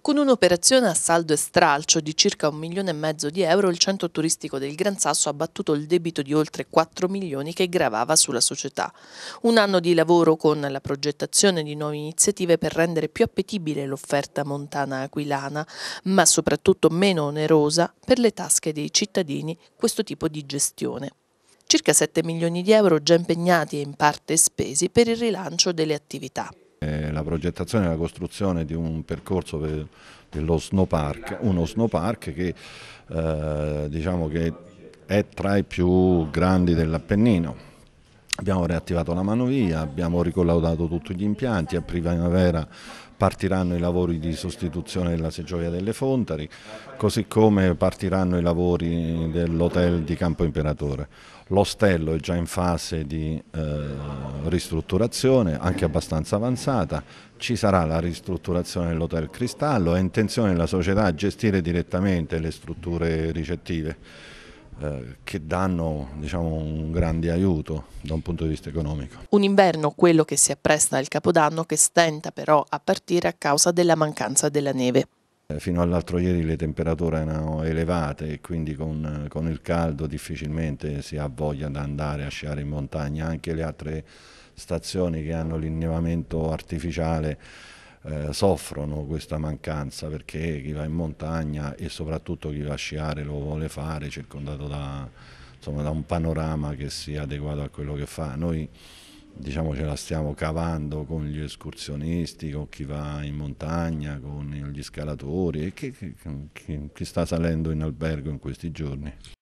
Con un'operazione a saldo e stralcio di circa un milione e mezzo di euro, il centro turistico del Gran Sasso ha battuto il debito di oltre 4 milioni che gravava sulla società. Un anno di lavoro con la progettazione di nuove iniziative per rendere più appetibile l'offerta montana aquilana, ma soprattutto meno onerosa per le tasche dei cittadini questo tipo di gestione circa 7 milioni di euro già impegnati e in parte spesi per il rilancio delle attività. Eh, la progettazione e la costruzione di un percorso per, dello snowpark, uno snowpark che, eh, diciamo che è tra i più grandi dell'Appennino Abbiamo riattivato la manovia, abbiamo ricollaudato tutti gli impianti, a primavera partiranno i lavori di sostituzione della Seggiovia delle Fontari, così come partiranno i lavori dell'hotel di Campo Imperatore. L'ostello è già in fase di eh, ristrutturazione, anche abbastanza avanzata, ci sarà la ristrutturazione dell'hotel Cristallo, è intenzione della società gestire direttamente le strutture ricettive. Eh, che danno diciamo, un grande aiuto da un punto di vista economico. Un inverno, quello che si appresta al Capodanno, che stenta però a partire a causa della mancanza della neve. Eh, fino all'altro ieri le temperature erano elevate e quindi con, eh, con, il caldo difficilmente si ha voglia di andare a sciare in montagna. Anche le altre stazioni che hanno l'innevamento artificiale eh, soffrono questa mancanza perché chi va in montagna e soprattutto chi va a sciare lo vuole fare circondato da, insomma, da un panorama che sia adeguato a quello che fa. Noi diciamo, ce la stiamo cavando con gli escursionisti, con chi va in montagna, con gli scalatori e chi, chi, chi sta salendo in albergo in questi giorni.